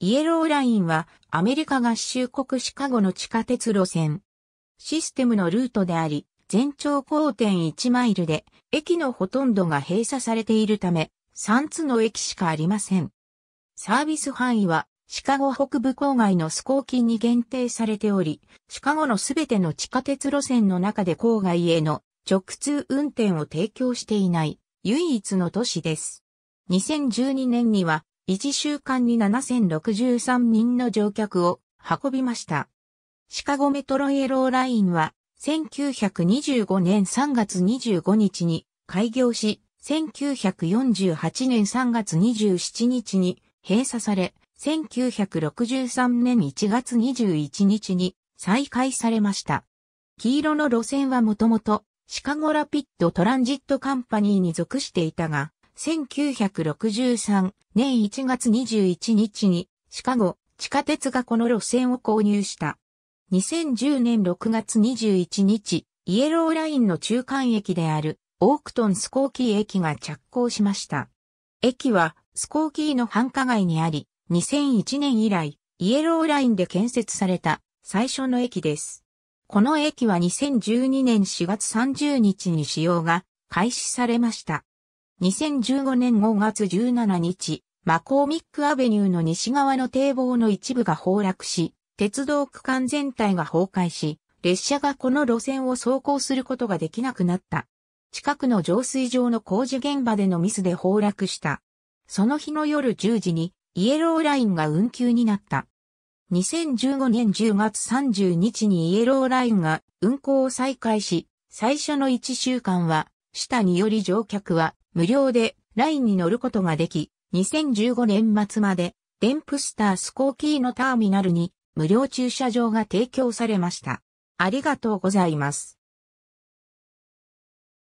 イエローラインはアメリカ合衆国シカゴの地下鉄路線。システムのルートであり、全長5.1マイルで、駅のほとんどが閉鎖されているため、3つの駅しかありません。サービス範囲は、シカゴ北部郊外のスコーキンに限定されており、シカゴのすべての地下鉄路線の中で郊外への直通運転を提供していない唯一の都市です。2012年には維持週間に7063人の乗客を運びました。シカゴメトロイエローラインは1925年3月25日に開業し、1948年3月27日に閉鎖され、1963年1月21日に再開されました。黄色の路線はもともとシカゴラピッドトランジットカンパニーに属していたが、1963年1月21日にシカゴ地下鉄がこの路線を購入した。2010年6月21日、イエローラインの中間駅であるオークトンスコーキー駅が着工しました。駅はスコーキーの繁華街にあり、2001年以来、イエローラインで建設された最初の駅です。この駅は2012年4月30日に使用が開始されました。2015年5月17日、マコーミックアベニューの西側の堤防の一部が崩落し、鉄道区間全体が崩壊し、列車がこの路線を走行することができなくなった。近くの浄水場の工事現場でのミスで崩落した。その日の夜10時にイエローラインが運休になった。2015年10月30日にイエローラインが運行を再開し、最初の1週間は、下により乗客は無料でラインに乗ることができ、2015年末までデンプスタースコーキーのターミナルに無料駐車場が提供されました。ありがとうございます。